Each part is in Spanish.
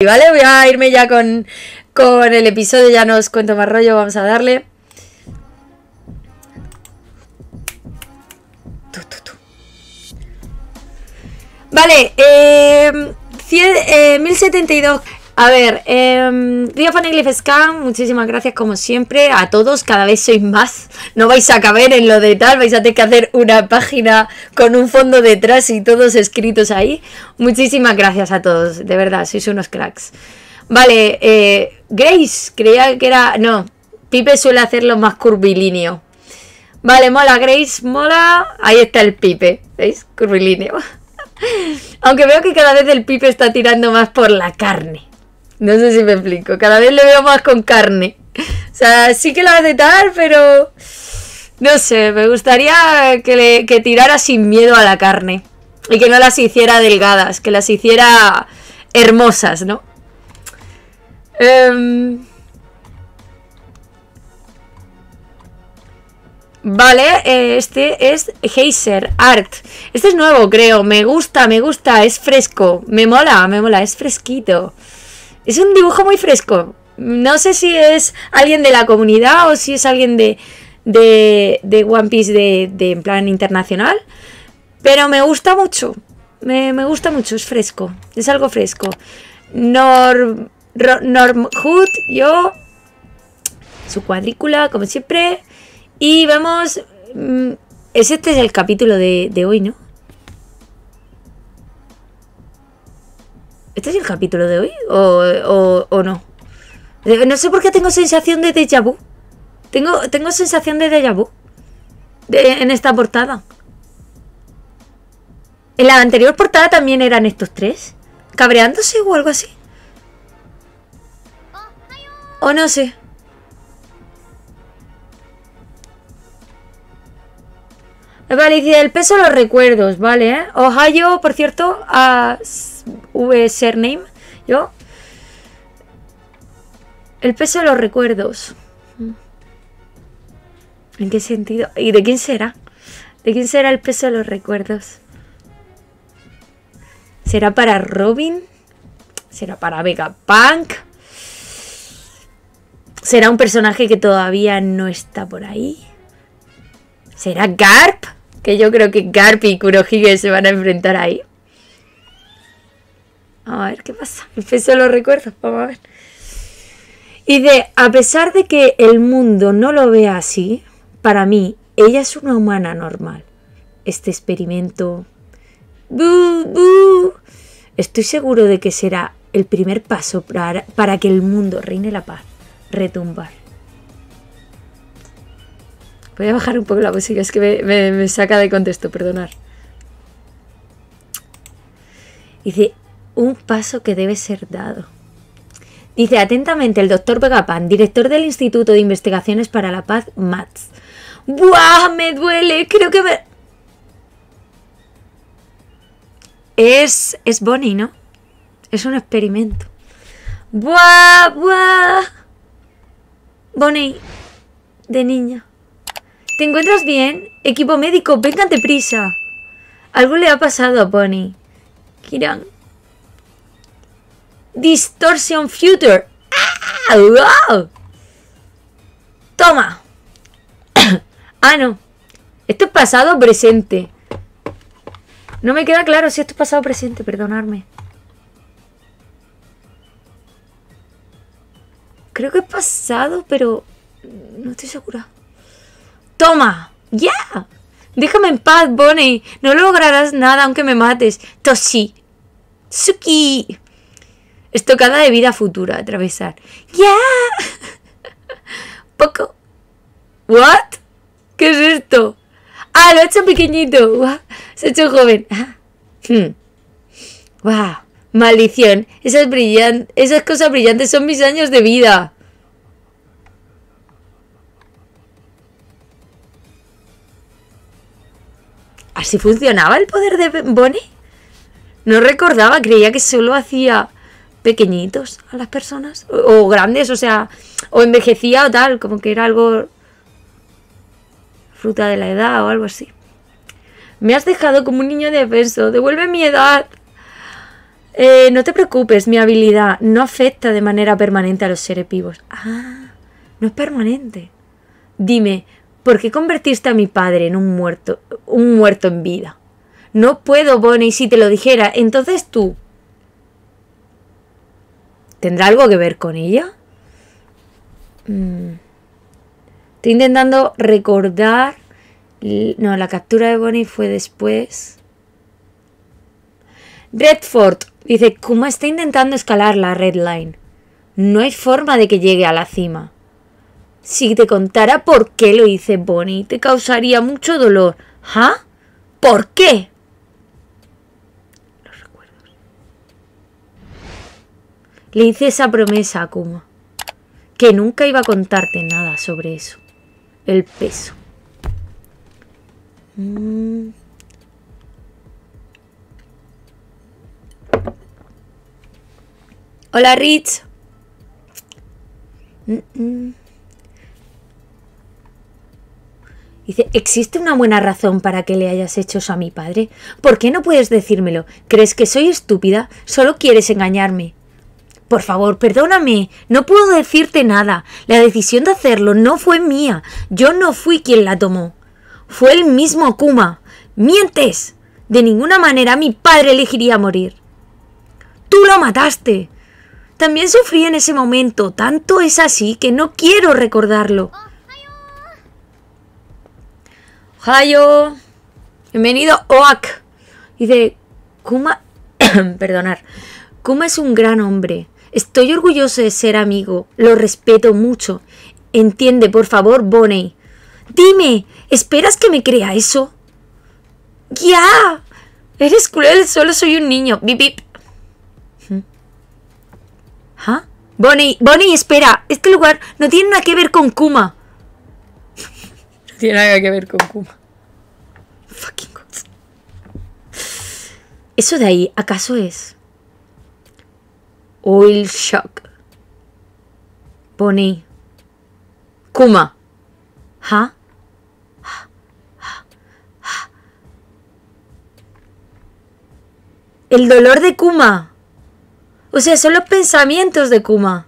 Vale, voy a irme ya con, el episodio, ya no os cuento más rollo, vamos a darle. Vale, eh, 1072 a ver, eh, Río muchísimas gracias como siempre a todos, cada vez sois más. No vais a caber en lo de tal, vais a tener que hacer una página con un fondo detrás y todos escritos ahí. Muchísimas gracias a todos, de verdad, sois unos cracks. Vale, eh, Grace, creía que era... No, Pipe suele hacerlo más curvilíneo. Vale, mola Grace, mola. Ahí está el Pipe, ¿veis? Curvilíneo. Aunque veo que cada vez el Pipe está tirando más por la carne. No sé si me explico. Cada vez le veo más con carne. O sea, sí que la hace tal, pero. No sé, me gustaría que, le, tirara sin miedo a la carne. Y que no las hiciera delgadas, que las hiciera hermosas, ¿no? Em, vale, eh, este es Heiser Art. Este es nuevo, creo. Me gusta, me gusta, es fresco. Me mola, me mola, es fresquito. Es un dibujo muy fresco. No sé si es alguien de la comunidad o si es alguien de, One Piece de, en plan internacional. Pero me gusta mucho. Me, gusta mucho, es fresco. Es algo fresco. Nor, yo. Su cuadrícula, como siempre. Y vemos. Mm, este es el capítulo de hoy, ¿no? ¿Este es el capítulo de hoy? ¿O, no? No sé por qué tengo sensación de déjà vu. Tengo, tengo sensación de déjà vu. en esta portada. En la anterior portada también eran estos tres. Cabreándose o algo así. O no sé. Vale, y el peso los recuerdos, ¿vale? Eh? Ohio, por cierto, a... V yo. El peso de los recuerdos. ¿En qué sentido? ¿Y de quién será? ¿De quién será el peso de los recuerdos? ¿Será para Robin? ¿Será para Vegapunk? ¿Será un personaje que todavía no está por ahí? ¿Será Garp? Que yo creo que Garp y Kurohige se van a enfrentar ahí a ver qué pasa. Empezó pues los recuerdos, vamos a ver. Y de, a pesar de que el mundo no lo vea así, para mí, ella es una humana normal. Este experimento... Estoy seguro de que será el primer paso para, que el mundo reine la paz. Retumbar. Voy a bajar un poco la música, es que me, saca de contexto, perdonar. Dice, un paso que debe ser dado. Dice atentamente el doctor Vegapan, director del Instituto de Investigaciones para la Paz, MATS. ¡Buah! Me duele, creo que Es, es Bonnie, ¿no? Es un experimento. ¡Buah! ¡Buah! Bonnie, de niña. ¿Te encuentras bien? Equipo médico, de prisa. Algo le ha pasado a Bonnie. Kiran. Distortion Future. ¡Ah! Toma. ah, no. Esto es pasado o presente. No me queda claro si esto es pasado o presente, perdonadme. Creo que es pasado, pero no estoy segura. ¡Toma! ¡Ya! Déjame en paz, Bonnie. No lograrás nada aunque me mates. Toshi. Suki tocada de vida futura, atravesar. ¡Ya! Poco. ¿What? ¿Qué es esto? Ah, lo ha hecho pequeñito. Se ha hecho joven. Wow. Ah. Hmm. Maldición. Esas, brillan esas cosas brillantes son mis años de vida. ¿Así funcionaba el poder de Bonnie? No recordaba, creía que solo hacía pequeñitos a las personas, o, grandes, o sea, o envejecía o tal, como que era algo fruta de la edad o algo así. Me has dejado como un niño de peso, devuelve mi edad. Eh, no te preocupes, mi habilidad no afecta de manera permanente a los seres vivos. Ah, no es permanente. Dime, ¿por qué convertiste a mi padre en un muerto, un muerto en vida? No puedo, Bonnie, si te lo dijera. Entonces tú, ¿Tendrá algo que ver con ella? Mm. Estoy intentando recordar... No, la captura de Bonnie fue después. Redford dice, ¿cómo está intentando escalar la Red Line. No hay forma de que llegue a la cima. Si te contara por qué lo hice Bonnie, te causaría mucho dolor. ¿Ah? ¿Por qué? Le hice esa promesa a Kuma, que nunca iba a contarte nada sobre eso. El peso. Mm. Hola Rich. Mm, mm. Dice, ¿existe una buena razón para que le hayas hecho eso a mi padre? ¿Por qué no puedes decírmelo? ¿Crees que soy estúpida? Solo quieres engañarme. Por favor, perdóname, no puedo decirte nada. La decisión de hacerlo no fue mía. Yo no fui quien la tomó. Fue el mismo Kuma. ¡Mientes! De ninguna manera mi padre elegiría morir. ¡Tú lo mataste! También sufrí en ese momento, tanto es así que no quiero recordarlo. Hayo, Bienvenido, Oak. Dice, Kuma... perdonar. Kuma es un gran hombre. Estoy orgulloso de ser amigo. Lo respeto mucho. Entiende, por favor, Bonnie. Dime, ¿esperas que me crea eso? ¡Ya! Eres cruel, solo soy un niño. Bip, bip. ¿Ah? Bonnie, Bonnie, espera. Este lugar no tiene nada que ver con Kuma. no tiene nada que ver con Kuma. Fucking ¿Eso de ahí acaso es Oil Shock. Pony Kuma. ¿Ha? El dolor de Kuma. O sea, son los pensamientos de Kuma.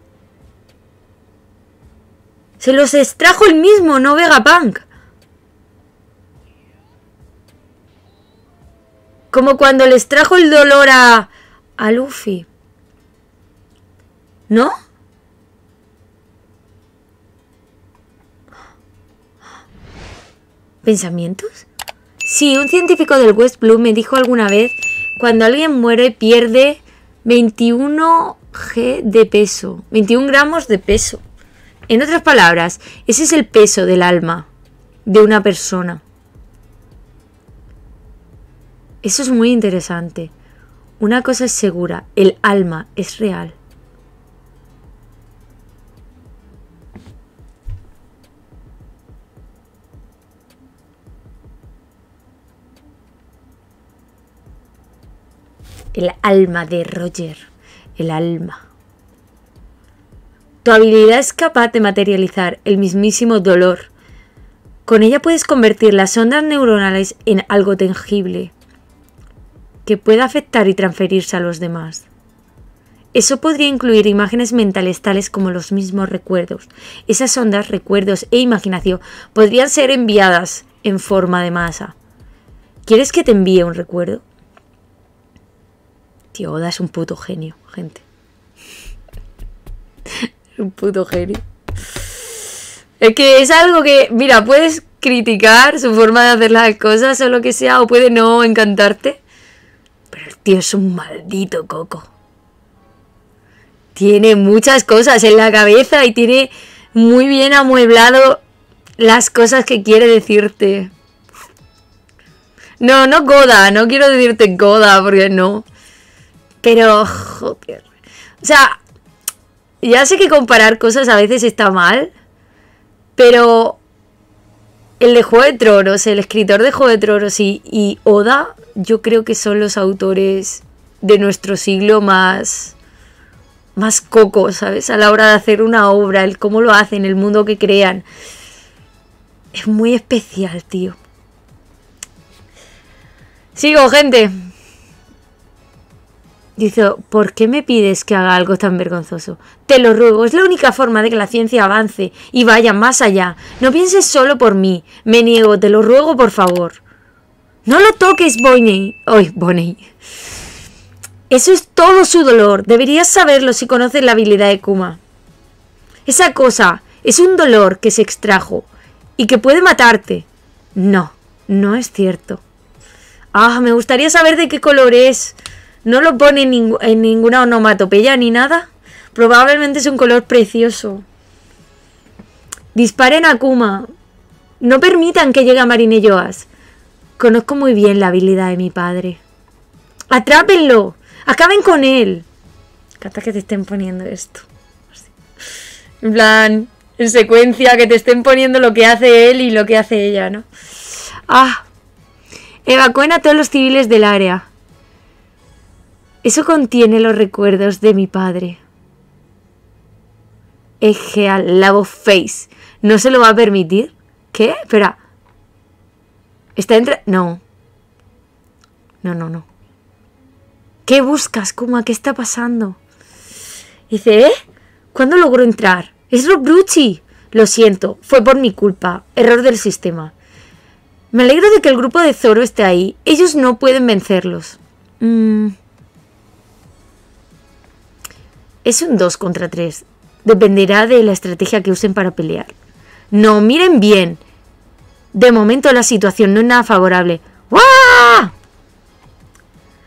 Se los extrajo el mismo, no Vegapunk. Como cuando les trajo el dolor a, a Luffy. ¿No? ¿Pensamientos? Sí, un científico del West Blue me dijo alguna vez, cuando alguien muere pierde 21 g de peso, 21 gramos de peso. En otras palabras, ese es el peso del alma de una persona. Eso es muy interesante. Una cosa es segura, el alma es real. el alma de Roger, el alma. Tu habilidad es capaz de materializar el mismísimo dolor. Con ella puedes convertir las ondas neuronales en algo tangible que pueda afectar y transferirse a los demás. Eso podría incluir imágenes mentales tales como los mismos recuerdos. Esas ondas, recuerdos e imaginación podrían ser enviadas en forma de masa. ¿Quieres que te envíe un recuerdo? Tío, Oda es un puto genio, gente. es un puto genio. Es que es algo que, mira, puedes criticar su forma de hacer las cosas o lo que sea, o puede no encantarte. Pero el tío es un maldito coco. Tiene muchas cosas en la cabeza y tiene muy bien amueblado las cosas que quiere decirte. No, no Goda, no quiero decirte Goda, porque no. Pero, joder. O sea, ya sé que comparar cosas a veces está mal, pero el de Juego de Tronos, el escritor de Juego de Tronos y, Oda, yo creo que son los autores de nuestro siglo más más coco, ¿sabes? A la hora de hacer una obra, el cómo lo hacen, el mundo que crean. Es muy especial, tío. Sigo, gente. Dice, ¿por qué me pides que haga algo tan vergonzoso? Te lo ruego, es la única forma de que la ciencia avance y vaya más allá. No pienses solo por mí. Me niego, te lo ruego, por favor. No lo toques, Bonnie. Oy, Bonnie. Eso es todo su dolor. Deberías saberlo si conoces la habilidad de Kuma. Esa cosa es un dolor que se extrajo y que puede matarte. No, no es cierto. Ah, me gustaría saber de qué color es no lo pone en, ninguna onomatopeya ni nada. Probablemente es un color precioso. Disparen a Kuma. No permitan que llegue a Marine Joas. Conozco muy bien la habilidad de mi padre. ¡Atrápenlo! ¡Acaben con él! Cata que te estén poniendo esto. En plan, en secuencia, que te estén poniendo lo que hace él y lo que hace ella, ¿no? ¡Ah! Evacúen a todos los civiles del área. Eso contiene los recuerdos de mi padre. Ejea, Lavo Face. ¿No se lo va a permitir? ¿Qué? Espera. ¿Está entre...? No. No, no, no. ¿Qué buscas, Kuma? ¿Qué está pasando? Dice, ¿eh? ¿Cuándo logró entrar? ¡Es Rob Lo siento, fue por mi culpa. Error del sistema. Me alegro de que el grupo de Zoro esté ahí. Ellos no pueden vencerlos. Mmm... es un 2 contra 3. Dependerá de la estrategia que usen para pelear. No, miren bien. De momento la situación no es nada favorable. ¡Uah!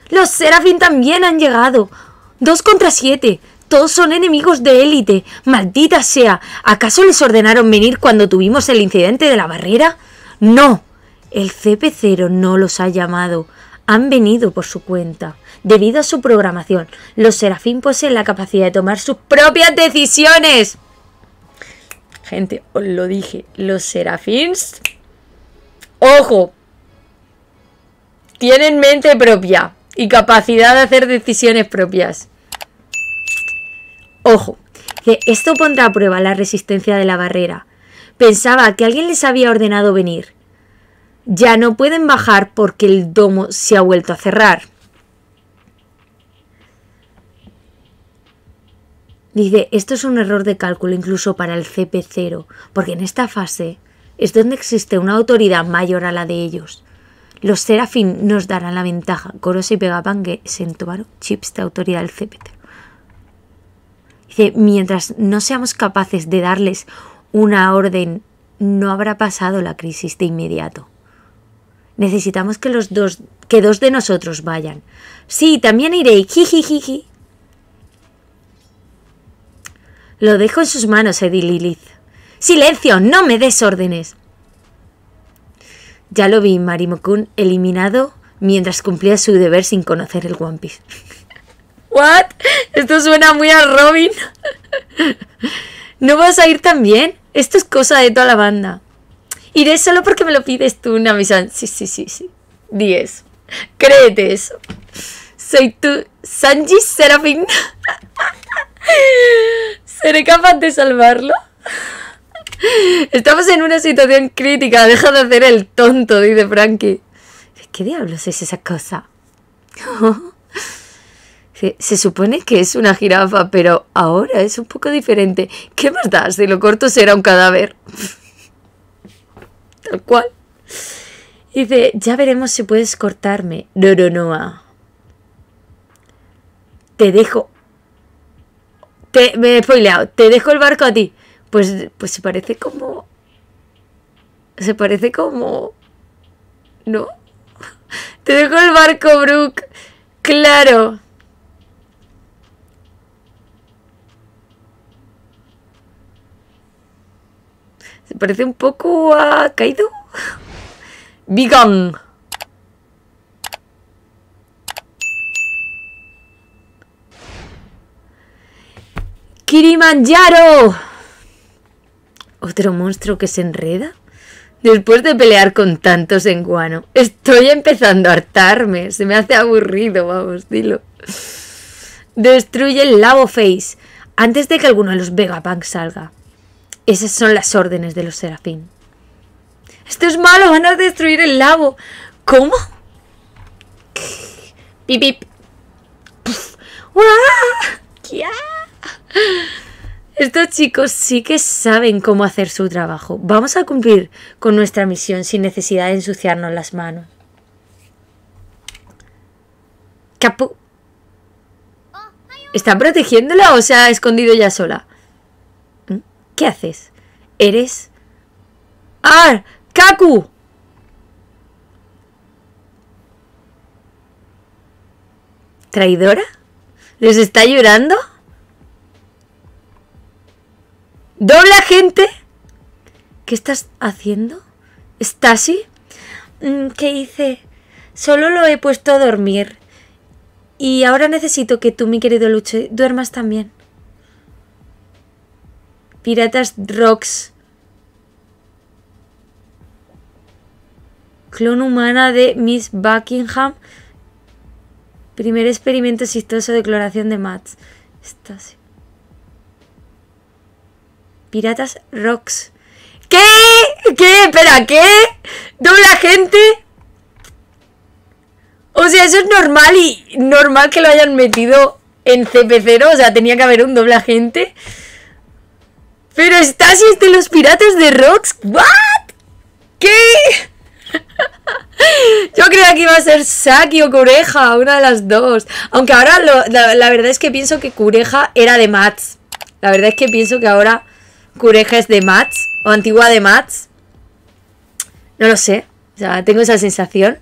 Los Serafín también han llegado. 2 contra 7. Todos son enemigos de élite. Maldita sea. ¿Acaso les ordenaron venir cuando tuvimos el incidente de la barrera? No. El CP0 no los ha llamado han venido por su cuenta. Debido a su programación, los serafín poseen la capacidad de tomar sus propias decisiones. Gente, os lo dije, los serafins... ¡Ojo! Tienen mente propia y capacidad de hacer decisiones propias. Ojo, que esto pondrá a prueba la resistencia de la barrera. Pensaba que alguien les había ordenado venir. Ya no pueden bajar porque el domo se ha vuelto a cerrar. Dice, esto es un error de cálculo incluso para el CP0, porque en esta fase es donde existe una autoridad mayor a la de ellos. Los Serafín nos darán la ventaja. Coros y Pegapangue se chips de autoridad del CP0. Dice, mientras no seamos capaces de darles una orden, no habrá pasado la crisis de inmediato. Necesitamos que los dos, que dos de nosotros vayan. Sí, también iré. Lo dejo en sus manos, Eddie Lilith. ¡Silencio! ¡No me des órdenes! Ya lo vi, Marimokun, eliminado mientras cumplía su deber sin conocer el One Piece. ¿What? Esto suena muy a Robin. ¿No vas a ir también? Esto es cosa de toda la banda. Iré solo porque me lo pides tú, Namisan. Sí, sí, sí, sí. Diez. Créete eso. Soy tú, Sanji Serafín. ¿Seré capaz de salvarlo? Estamos en una situación crítica. Deja de hacer el tonto, dice Frankie. ¿Qué diablos es esa cosa? Se, supone que es una jirafa, pero ahora es un poco diferente. ¿Qué más da si lo corto será un cadáver? tal cual. dice, ya veremos si puedes cortarme, no, Te dejo... me he spoileado, te dejo el barco a ti. Pues, pues se parece como... Se parece como... ¿No? Te dejo el barco, Brooke. Claro. parece un poco a ah, Kaido. Vegan. Kirimanjaro. Otro monstruo que se enreda. Después de pelear con tantos en guano, estoy empezando a hartarme. Se me hace aburrido, vamos, dilo. Destruye el Lavo Face antes de que alguno de los Vegapunk salga. Esas son las órdenes de los serafín. Esto es malo, van a destruir el lago. ¿Cómo? Pipip. pip. Estos chicos sí que saben cómo hacer su trabajo. Vamos a cumplir con nuestra misión sin necesidad de ensuciarnos las manos. ¿Están protegiéndola o se ha escondido ya sola? ¿Qué haces? Eres... Ar ¡Ah! ¡Kaku! ¿Traidora? ¿Les está llorando? ¡Dobla gente! ¿Qué estás haciendo? así? Mm, ¿Qué hice? Solo lo he puesto a dormir. Y ahora necesito que tú, mi querido Luche, duermas también. Piratas Rocks. Clon humana de Miss Buckingham. Primer experimento exitoso de cloración de Mats. está Piratas Rocks. ¿Qué? ¿Qué? Espera, ¿qué? ¿Dobla gente? O sea, eso es normal y normal que lo hayan metido en CP0. O sea, tenía que haber un doble agente. Pero estás de este, los piratas de Rocks. ¿What? ¿Qué? Yo creía que iba a ser Saki o Cureja, una de las dos. Aunque ahora lo, la, verdad es que pienso que Cureja era de Mats. La verdad es que pienso que ahora Cureja es de Mats o antigua de Mats. No lo sé. O sea, tengo esa sensación.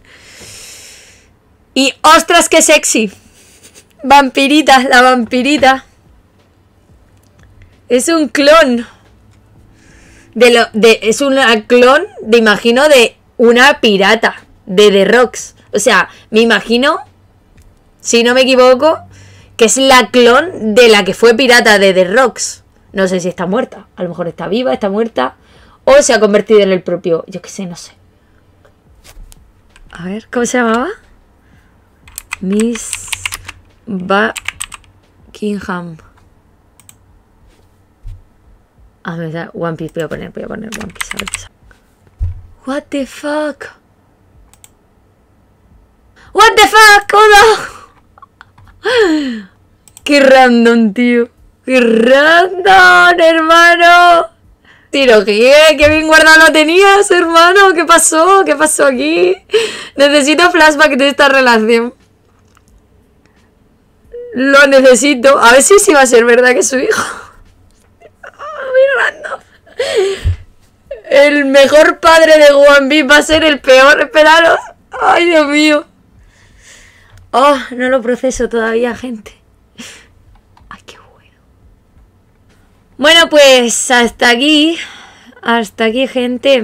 Y ostras, que sexy. Vampirita, la vampirita. Es un clon. De lo, de, es un clon, me imagino, de una pirata de The Rocks. O sea, me imagino, si no me equivoco, que es la clon de la que fue pirata de The Rocks. No sé si está muerta. A lo mejor está viva, está muerta. O se ha convertido en el propio. Yo qué sé, no sé. A ver, ¿cómo se llamaba? Miss Buckingham. Ah, a ver, One Piece. Voy a poner, voy a poner One Piece. A ver What the fuck? What the fuck? Qué random, tío. Qué random, hermano. Tiro que qué bien guardado lo tenías, hermano. ¿Qué pasó? ¿Qué pasó aquí? Necesito flashback de esta relación. Lo necesito. A ver si sí va a ser verdad que es su hijo. El mejor padre de Guambi va a ser el peor, esperaros. Ay, Dios mío. Oh, no lo proceso todavía, gente. Ay, qué bueno. Bueno, pues hasta aquí. Hasta aquí, gente.